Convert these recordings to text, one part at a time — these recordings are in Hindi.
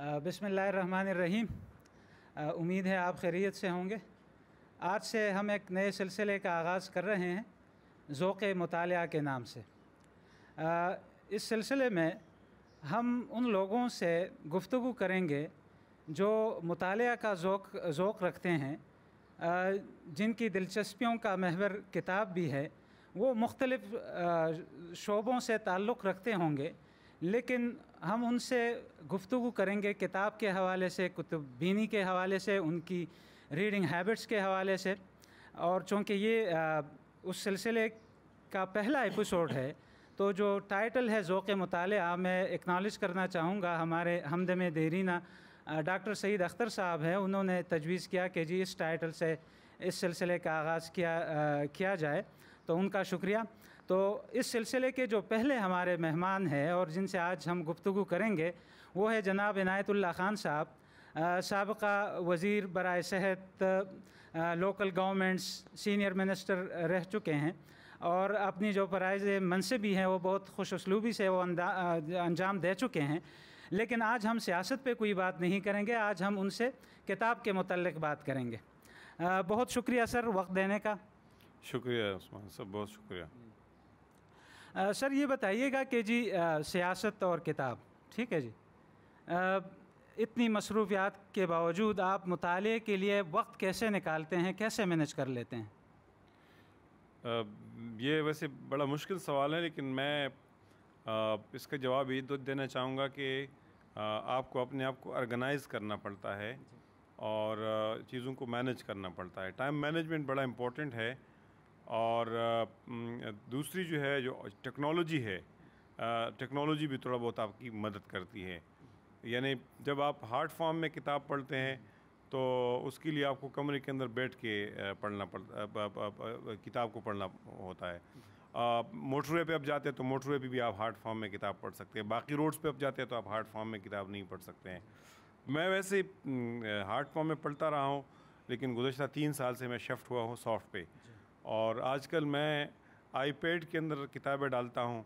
रहीम उम्मीद है आप खैरियत से होंगे आज से हम एक नए सिलसिले का आगाज़ कर रहे हैं ज़ोक़ मताल के नाम से आ, इस सिलसिले में हम उन लोगों से गुफ्तु करेंगे जो मताल का ज़ोक़ ज़ोक़ रखते हैं आ, जिनकी दिलचस्पियों का महवर किताब भी है वो मुख्तलिफ़ शोबों से ताल्लुक़ रखते होंगे लेकिन हम उनसे गुफ्तु करेंगे किताब के हवाले से कुतुबीनी के हवाले से उनकी रीडिंग हैबिट्स के हवाले से और चूँकि ये आ, उस सिलसिले का पहला एपिसोड है तो जो टाइटल है ओक़ मताल मैं एक्नॉलेज करना चाहूँगा हमारे हमद में देरीना डॉक्टर सईद अख्तर साहब हैं उन्होंने तजवीज़ किया कि जी इस टाइटल से इस सिलसिले का आगाज़ किया आ, किया जाए तो उनका शुक्रिया तो इस सिलसिले के जो पहले हमारे मेहमान हैं और जिनसे आज हम गुफ्तु करेंगे वो है जनाब इनायतुल्ला ख़ान साहब सबका वज़ी बरए सेहत लोकल गवर्नमेंट्स सीनियर मिनिस्टर रह चुके हैं और अपनी जो प्राइज़ मनसबी हैं वो बहुत खुश उसलूबी से वो अंजाम दे चुके हैं लेकिन आज हम सियासत पे कोई बात नहीं करेंगे आज हम उनसे किताब के मतलब बात करेंगे आ, बहुत शुक्रिया सर वक्त देने का शुक्रिया उस्मान सर बहुत शुक्रिया सर ये बताइएगा कि जी सियासत और किताब ठीक है जी आ, इतनी मसरूफियात के बावजूद आप मुताले के लिए वक्त कैसे निकालते हैं कैसे मैनेज कर लेते हैं आ, ये वैसे बड़ा मुश्किल सवाल है लेकिन मैं आ, इसका जवाब ये तो देना चाहूँगा कि आपको अपने आप को ऑर्गेनाइज़ करना पड़ता है और चीज़ों को मैनेज करना पड़ता है टाइम मैनेजमेंट बड़ा इम्पोर्टेंट है और दूसरी जो है जो टेक्नोलॉजी है टेक्नोलॉजी भी थोड़ा बहुत आपकी मदद करती है यानी जब आप हार्ड फॉर्म में किताब पढ़ते हैं तो उसके लिए आपको कमरे के अंदर बैठ के पढ़ना पड़ किताब को पढ़ना होता है मोटरवे पे आप जाते हैं तो मोटरवे पे भी आप हार्ड फॉर्म में किताब पढ़ सकते हैं बाकी रोड्स पे आप जाते हैं तो आप हार्ड फॉर्म में किताब नहीं पढ़ सकते हैं मैं वैसे हार्ड फॉर्म में पढ़ता रहा हूँ लेकिन गुजशत तीन साल से मैं शिफ्ट हुआ हूँ सॉफ्ट पे और आजकल मैं आईपैड के अंदर किताबें डालता हूँ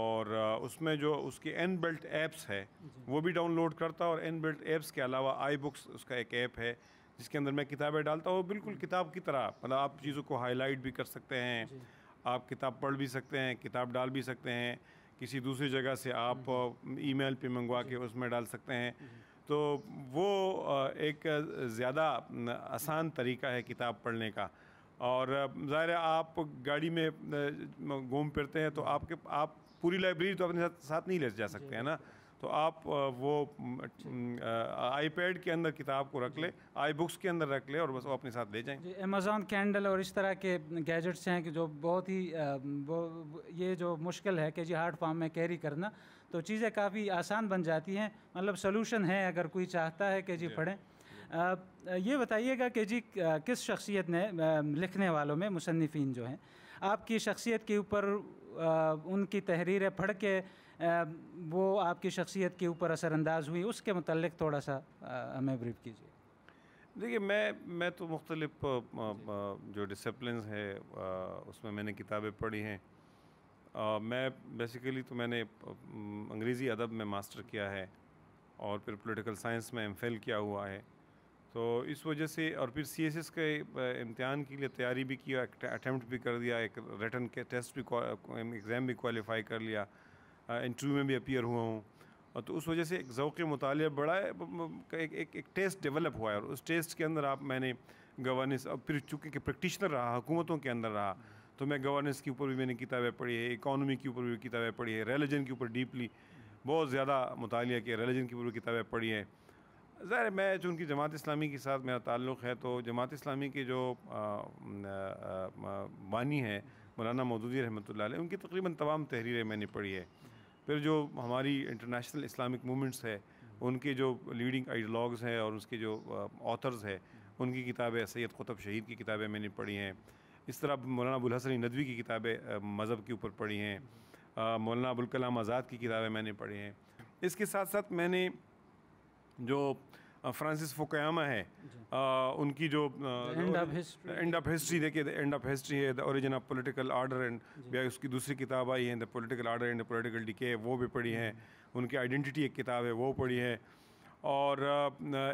और उसमें जो उसकी एन बेल्ट ऐप्स है वो भी डाउनलोड करता और एन बेल्ट ऐप्स के अलावा आई बुक्स उसका एक ऐप है जिसके अंदर मैं किताबें डालता हूँ बिल्कुल किताब की तरह मतलब आप चीज़ों को हाईलाइट भी कर सकते हैं आप किताब पढ़ भी सकते हैं किताब डाल भी सकते हैं किसी दूसरी जगह से आप ईमेल हम्म, हम्म। पे मंगवा के उसमें डाल सकते हैं तो वो एक ज़्यादा आसान तरीका है किताब पढ़ने का और ज़ाहिर है आप गाड़ी में घूम फिरते हैं तो आपके आप पूरी लाइब्रेरी तो अपने साथ साथ नहीं ले जा सकते हैं ना तो आप वो आईपैड के अंदर किताब को रख ले आई बुक्स के अंदर रख ले और बस वो अपने साथ ले जाएं अमेजोन कैंडल और इस तरह के गैजेट्स हैं कि जो बहुत ही ये जो मुश्किल है कि जी हार्ड फॉर्म में कैरी करना तो चीज़ें काफ़ी आसान बन जाती हैं मतलब सोल्यूशन है अगर कोई चाहता है कि जी पढ़ें ये बताइएगा कि जी किस शख्सियत ने लिखने वालों में मुसनफिन जो हैं आपकी शख्सियत के ऊपर उनकी तहरीरें पढ़ के वो आपकी शख्सियत के ऊपर असरानंदाज हुई उसके मतलब थोड़ा सा हमें ब्रीफ कीजिए देखिए मैं मैं तो मुख्तलिफ जो डिसप्लिन है उसमें मैंने किताबें पढ़ी हैं मैं बेसिकली तो मैंने अंग्रेज़ी अदब में मास्टर किया है और फिर पॉलिटिकल साइंस में एम किया हुआ है तो इस वजह से और फिर सी एस एस के इम्तहान के लिए तैयारी भी किया अटैम्प्ट भी कर दिया एक रिटर्न के टेस्ट भी एग्ज़ाम भी क्वालिफाई कर लिया इंटरव्यू में भी अपियर हुआ हूँ और तो उस वजह से एक ओक़ मुताल बड़ा है एक, एक एक टेस्ट डेवलप हुआ है और उस टेस्ट के अंदर आप मैंने गवर्नेंस अब फिर चूँकि कि प्रैक्टिशनर रहा हुकूमतों के अंदर रहा तो मैं गवर्नेंस के ऊपर भी मैंने किताबें पढ़ी है इकानमी के ऊपर भी किताबें पढ़ी है रिलीजन के ऊपर डीपली बहुत ज़्यादा मुताल किया रिलीजन के ऊपर भी किताबें पढ़ी हैं ज़ाहिर मैं चूँकि जमात इस्लामी के साथ मेरा ताल्लुक़ है तो जमात इस्लामी के जो बानी है मौलाना मौदूदी रहमत उनकी तकरीबन तमाम तहरीरें मैंने पढ़ी है फिर जो हमारी इंटरनेशनल इस्लामिक मूवमेंट्स है उनके जो लीडिंग आइडलॉग्स हैं और उसके जो ऑथर्स हैं उनकी किताबें सैयद कुतब शहीद की किताबें मैंने पढ़ी हैं इस तरह मौलाना अबुलहसन नदवी की किताबें मज़हब के ऊपर पढ़ी हैं मौलाना अबुल कलाम आज़ाद की किताबें मैंने पढ़ी हैं इसके साथ साथ मैंने जो फ्रांसिस फोकयामा है आ, उनकी जो एंड ऑफ हिस्ट्री देखिए एंड ऑफ हिस्ट्री है the origin of political order and उसकी दूसरी किताब आई है the political order and political decay वो भी पढ़ी है उनकी आइडेंटिटी एक किताब है वो पढ़ी है और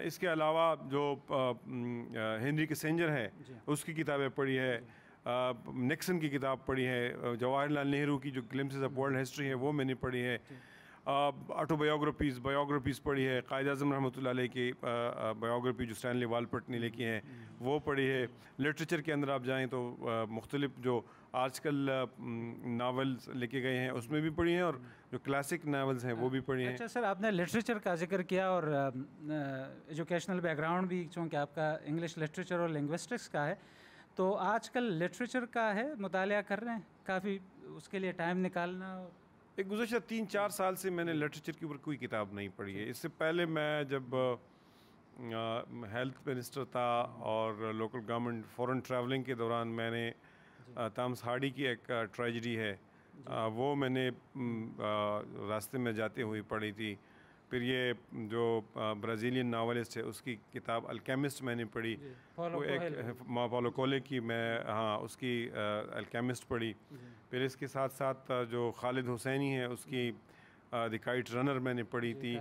इसके अलावा जो हेनरी किसेंजर है उसकी किताबें पढ़ी है निक्सन की किताब पढ़ी है जवाहरलाल नेहरू की जो ग्लिम्स ऑफ वर्ल्ड हिस्ट्री है वो मैंने पढ़ी है ऑटोबायोग्राफीज़ बायोग्राफीज़ पढ़ी है कायद अजम रहमत की बायोग्राफी जो स्टैनली वालपट ने लिखी हैं वो पढ़ी है लिटरेचर के अंदर आप जाएँ तो मुख्तलिफ जो आजकल नावल्स लिखे गए हैं उसमें भी पढ़ी हैं और जो क्लासिक नावल्स हैं वो भी पढ़ी हैं अच्छा सर आपने लिटरेचर का जिक्र किया और एजुकेशनल बैकग्राउंड भी चूँकि आपका इंग्लिश लिटरेचर और लिंग्विस्टिक्स का है तो आजकल लिटरेचर का है मुताल कर रहे हैं काफ़ी उसके लिए टाइम निकालना एक गुजशत तीन चार साल से मैंने लिटरेचर के ऊपर कोई किताब नहीं पढ़ी है इससे पहले मैं जब हेल्थ मिनिस्टर था और लोकल गवर्नमेंट फॉरेन ट्रैवलिंग के दौरान मैंने तामस हाड़ी की एक ट्रेजडी है आ, वो मैंने आ, रास्ते में जाते हुए पढ़ी थी फिर ये जो ब्राज़ीलियन नावलिस्ट है उसकी किताब अल्केमिस्ट मैंने पढ़ी वो एक माँ पालो कोले की मैं हाँ उसकी अल्केमिस्ट पढ़ी फिर इसके साथ साथ जो खालिद हुसैनी है उसकी दिकाइट रनर मैंने पढ़ी थी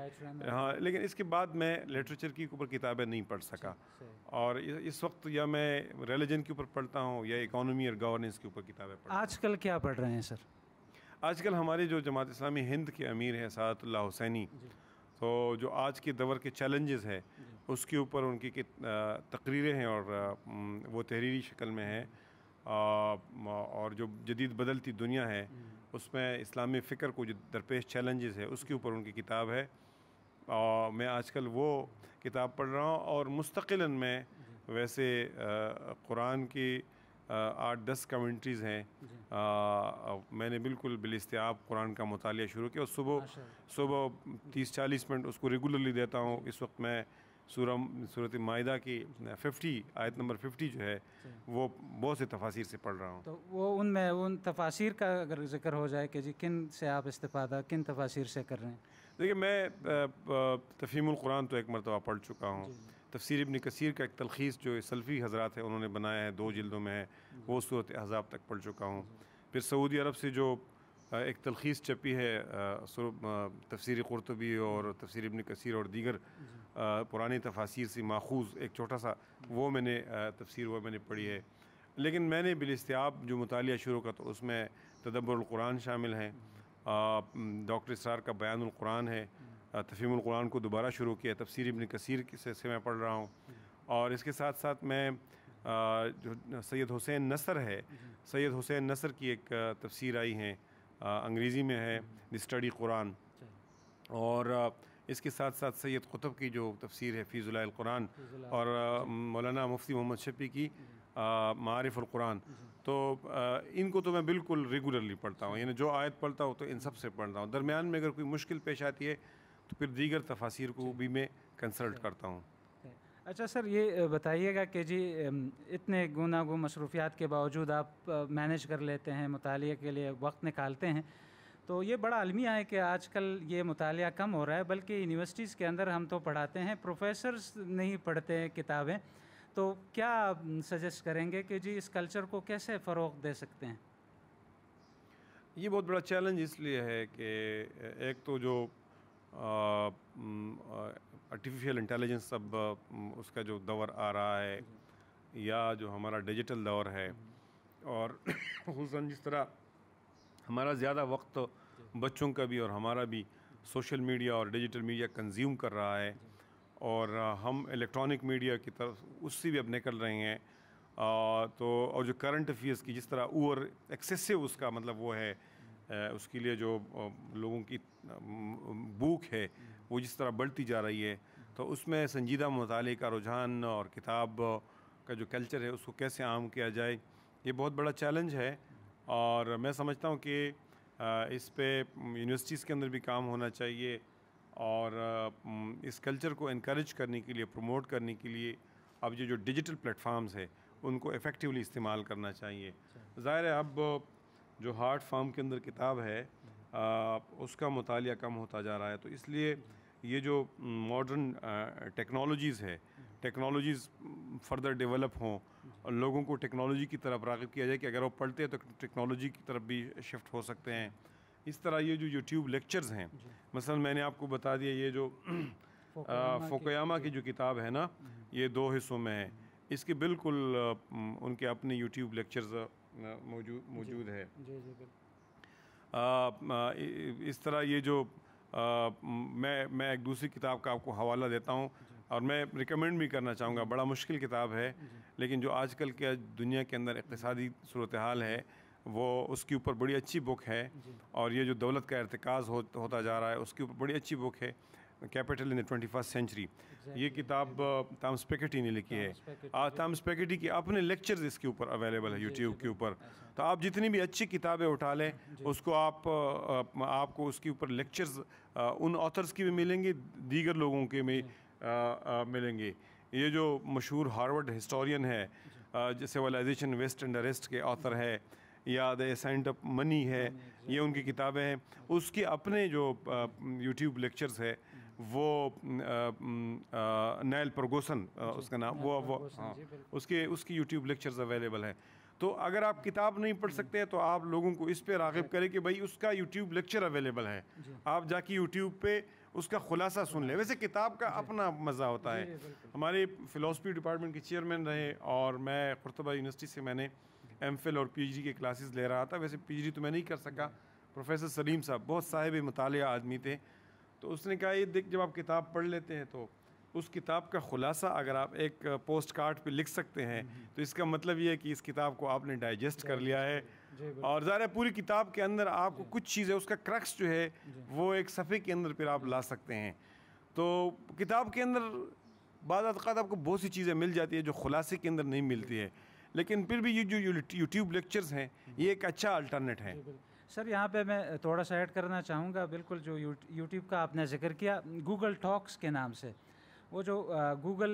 हाँ लेकिन इसके बाद मैं लिटरेचर के ऊपर किताबें नहीं पढ़ सका और इस वक्त या मैं रिलीजन के ऊपर पढ़ता हूँ या इकोनॉमी और गवर्नेंस के ऊपर किताबें पढ़ आजकल क्या पढ़ रहे हैं सर आजकल हमारे जो जमात इस्लामी हिंद के अमीर हैं सात हुसैनी तो जो आज के दौर के चैलेंजेस हैं उसके ऊपर उनकी तकरीरें हैं और वो तहरीरी शक्ल में हैं और जो जदीद बदलती दुनिया है उसमें इस्लामी फ़िक्र को जो दरपेश चैलेंजेस है उसके ऊपर उनकी किताब है और मैं आजकल वो किताब पढ़ रहा हूँ और मुस्तकिलन मैं वैसे कुरान की आठ दस कमेंट्रीज़ हैं मैंने बिल्कुल बिलस्तियाब कुरान का मताल शुरू किया और सुबह सुबह तीस चालीस मिनट उसको रेगुलरली देता हूँ इस वक्त मैं सूरम सूरत माहिदा की फिफ्टी आयत नंबर फिफ्टी जो है वो बहुत से तफासिर से पढ़ रहा हूँ तो वो उनमें उन तफासिर का अगर जिक्र हो जाए कि जी किन से आप इस्तः किन तफासिर से कर रहे हैं देखिए मैं कुरान तो एक मरतबा पढ़ चुका हूँ तफसर इबन कसर का एक तलखीस जो सल्फ़ी हजरात है उन्होंने बनाया है दो जल्दों में है वो सूरत अहजाब तक पढ़ चुका हूँ फिर सऊदी अरब से जो एक तलखीस छपी है तफसर कुरतबी और तफसर इबन कसर और दीगर पुरानी तफासिर से माखूज एक छोटा सा वो मैंने तफसर वह मैंने पढ़ी है लेकिन मैंने बिलस्तियाब जो मुताल शुरू का तो उसमें तदब्बरकुरान शामिल हैं डॉक्टर सार का बयान कुरान है तफीम कुरान को दोबारा शुरू किया तफसर इबन कसीर से, से मैं पढ़ रहा हूँ और इसके साथ साथ मैं जो सैयद हुसैन नसर है सैद हुसैन नसर की एक तफसीर आई है अंग्रेज़ी में है द स्टडी कुरान और इसके साथ साथ सैद कुतुब की जो तफसीर है फ़ीज़ुल कुरान और मौलाना मुफ्ती मोहम्मद शफी की कुरान तो आ, इनको तो मैं बिल्कुल रेगुलरली पढ़ता हूँ यानी जो आयत पढ़ता हूँ तो इन सब से पढ़ता हूँ दरमियान में अगर कोई मुश्किल पेश आती है तो फिर दीगर तफासिर को भी मैं कंसल्ट अच्छा। करता हूँ अच्छा सर ये बताइएगा कि जी इतने गुनागो मसरूफियात के बावजूद आप मैनेज कर लेते हैं मुताले के लिए वक्त निकालते हैं तो ये बड़ा अलमिया है कि आजकल ये मुताल कम हो रहा है बल्कि यूनिवर्सिटीज़ के अंदर हम तो पढ़ाते हैं प्रोफेसर्स नहीं पढ़ते हैं किताबें तो क्या आप सजेस्ट करेंगे कि जी इस कल्चर को कैसे फ़रोग दे सकते हैं ये बहुत बड़ा चैलेंज इसलिए है कि एक तो जो आर्टिफिशियल इंटेलिजेंस अब उसका जो दौर आ रहा है या जो हमारा डिजिटल दौर है और खूसन जिस तरह हमारा ज़्यादा वक्त बच्चों का भी और हमारा भी सोशल मीडिया और डिजिटल मीडिया कंज्यूम कर रहा है और हम इलेक्ट्रॉनिक मीडिया की तरफ उससे भी अब निकल रहे हैं आ, तो और जो करंट अफेयर्स की जिस तरह ओवर एक्सेसिव उसका मतलब वो है उसके लिए जो लोगों की भूख है वो जिस तरह बढ़ती जा रही है तो उसमें संजीदा मताले का रुझान और किताब का जो कल्चर है उसको कैसे आम किया जाए ये बहुत बड़ा चैलेंज है और मैं समझता हूँ कि इस पर यूनिवर्सिटीज़ के अंदर भी काम होना चाहिए और इस कल्चर को इनक्रेज करने के लिए प्रमोट करने के लिए अब ये जो डिजिटल प्लेटफॉर्म्स है उनको इफ़ेक्टिवली इस्तेमाल करना चाहिए अच्छा। ज़ाहिर है अब जो हार्ट फार्म के अंदर किताब है आ, उसका मताल कम होता जा रहा है तो इसलिए ये जो मॉडर्न टेक्नोलॉजीज़ है टेक्नोलॉजीज़ फर्दर डेवलप हों और लोगों को टेक्नोलॉजी की तरफ रागब किया जाए कि अगर वो पढ़ते हैं तो टेक्नोलॉजी की तरफ भी शिफ्ट हो सकते हैं इस तरह ये जो यूट्यूब लेक्चर्स हैं मसलन मैंने आपको बता दिया ये जो फोकयामा की जो किताब है ना ये दो हिस्सों में है इसके बिल्कुल उनके अपने यूट्यूब लेक्चर्स मौजूद मौजूद है इस तरह ये जो मैं मैं एक दूसरी किताब का आपको हवाला देता हूँ और मैं रिकमेंड भी करना चाहूँगा बड़ा मुश्किल किताब है लेकिन जो आजकल के दुनिया के अंदर इकतसादी सूरत हाल है वो उसके ऊपर बड़ी अच्छी बुक है और ये जो दौलत का इरतकाज़ हो, होता जा रहा है उसके ऊपर बड़ी अच्छी बुक है capital in the twenty first century ये किताब तामस पैकेटी ने लिखी है आज पैकेटी के अपने लेक्चर्स इसके ऊपर अवेलेबल है यूट्यूब के ऊपर तो आप जितनी भी अच्छी किताबें उठा लें उसको आप आपको उसके ऊपर लेक्चर्स उन ऑथर्स की भी मिलेंगे दीगर लोगों के भी मिलेंगे ये जो मशहूर हार्वर्ड हिस्टोरियन है सिविलाइजेशन वेस्ट एंड अरेस्ट के ऑथर है या द साइंट ऑफ मनी है ये उनकी किताबें हैं उसके अपने जो यूट्यूब लेक्चर्स है वो नैल प्रगोसन उसका नाम वो वो हाँ उसके उसकी यूट्यूब लेक्चर्स अवेलेबल हैं तो अगर आप किताब नहीं पढ़ हम्म। सकते हैं तो आप लोगों को इस पे रागब करें कि भाई उसका यूट्यूब लेक्चर अवेलेबल है आप जाके यूट्यूब पे उसका खुलासा सुन लें वैसे किताब का अपना मज़ा होता है हमारे फ़िलासफ़ी डिपार्टमेंट के चेयरमैन रहे और मैं खुरतबा यूनिवर्सिटी से मैंने एम और पी के क्लासेस ले रहा था वैसे पी तो मैं नहीं कर सका प्रोफेसर सलीम साहब बहुत साहिब मताल आदमी थे तो उसने कहा ये देख जब आप किताब पढ़ लेते हैं तो उस किताब का खुलासा अगर आप एक पोस्ट कार्ड पर लिख सकते हैं हम्म, हम्म। तो इसका मतलब ये है कि इस किताब को आपने डाइजेस्ट कर लिया है और ज़ाहिर है पूरी किताब के अंदर आपको कुछ चीज़ें उसका क्रक्स जो है वो एक सफ़े के अंदर फिर आप ला सकते हैं तो किताब के अंदर बाद आपको बहुत सी चीज़ें मिल जाती है जो खुलासे के अंदर नहीं मिलती है लेकिन फिर भी ये जो यूट्यूब लेक्चर्स हैं ये एक अच्छा अल्टरनेट है सर यहाँ पे मैं थोड़ा सा ऐड करना चाहूँगा बिल्कुल जो यूट्यूब का आपने जिक्र किया गूगल टॉक्स के नाम से वो जो गूगल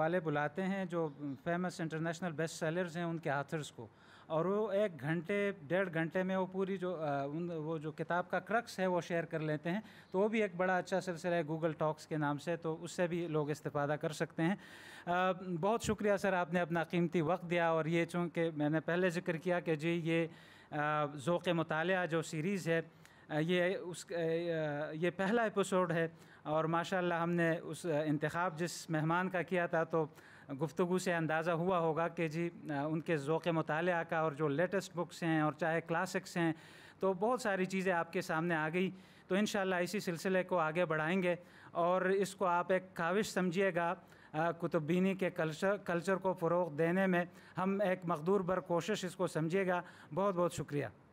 वाले बुलाते हैं जो फेमस इंटरनेशनल बेस्ट सेलर्स हैं उनके आथर्स को और वो एक घंटे डेढ़ घंटे में वो पूरी जो उन वो जो किताब का क्रक्स है वो शेयर कर लेते हैं तो वो भी एक बड़ा अच्छा सिलसिला है गूगल टॉक्स के नाम से तो उससे भी लोग इस्तेफादा कर सकते हैं बहुत शुक्रिया सर आपने अपना कीमती वक्त दिया और ये चूँकि मैंने पहले जिक्र किया कि जी ये ओक़ मताल जो सीरीज़ है ये उस ये पहला एपिसोड है और माशाल्लाह हमने उस इंतखब जिस मेहमान का किया था तो गुफ्तु से अंदाज़ा हुआ होगा कि जी उनके ओक़ मताल का और जो लेटेस्ट बुक्स हैं और चाहे क्लासिक्स हैं तो बहुत सारी चीज़ें आपके सामने आ गई तो इन इसी सिलसिले को आगे बढ़ाएँगे और इसको आप एक काविश समझिएगा कुतुबीनी के कल्चर कल्चर को फ़रोग देने में हम एक मकदूर भर कोशिश इसको समझिएगा बहुत बहुत शुक्रिया